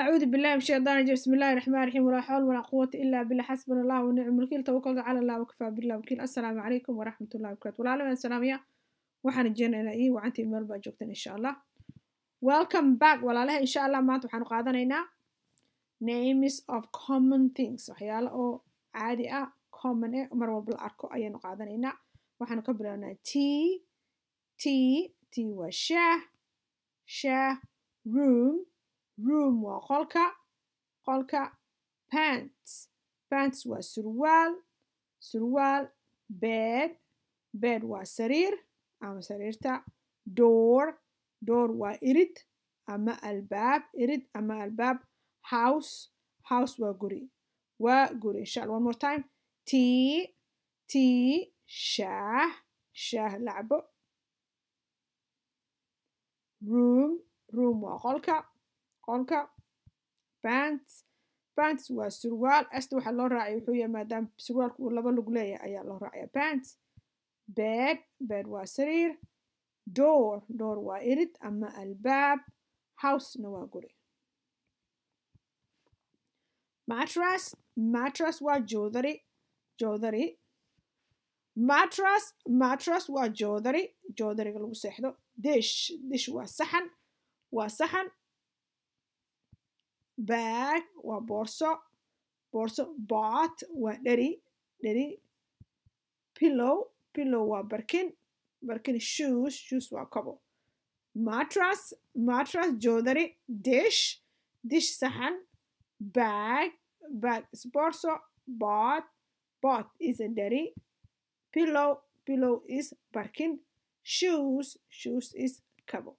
أعوذ بالله من الشيطان الرجيم بسم الله الرحمن الرحيم ولا حول ولا قوة إلا بالله حسبنا الله ونعم الوكيل توكلنا على الله وكفى بالله وكيل السلام عليكم ورحمة الله وبركاته والعالم السلام يا waxaan rajeynaynaa iyo wacantii meel baa joogtan insha allah welcome back walaalaha insha allah maanta waxaanu qaadanaynaa names of common things waxyaalo oo caadi ah common eh mar walba la arko ayaanu qaadanaynaa waxaanu ka bilaawnaa t t t waa shaah room room waa qolka qolka pants pants waa surwaal surwaal bed bed waa sariir ama sariirta door door waa irid ama albaab irid ama albaab house house waa guri waa guri inshallah one more time tea tea shaah shaah lacbo room room waa qolka Qolka pants pants waa surwaal asta waxaa loo raacay wuxuu yahay maadaama surwaalku uu laba lug leeyahay ayaa loo raacaya pants bed bed waa sariir door door waa irid ama albaab housena waa guri matras matras waa joodari joodari matras matras waa joodari joodariga lagu seexdo dish dish waa saxan waa saxan bag waa boorso boorso bot waa dheri dheri pillow pillow waa barkin barkin shoes shoes waa kabo matras matras joodari dish dish saxan bag bag is boorso bot bot is a dheri pillow pillow is barkin shoes shoes is kabo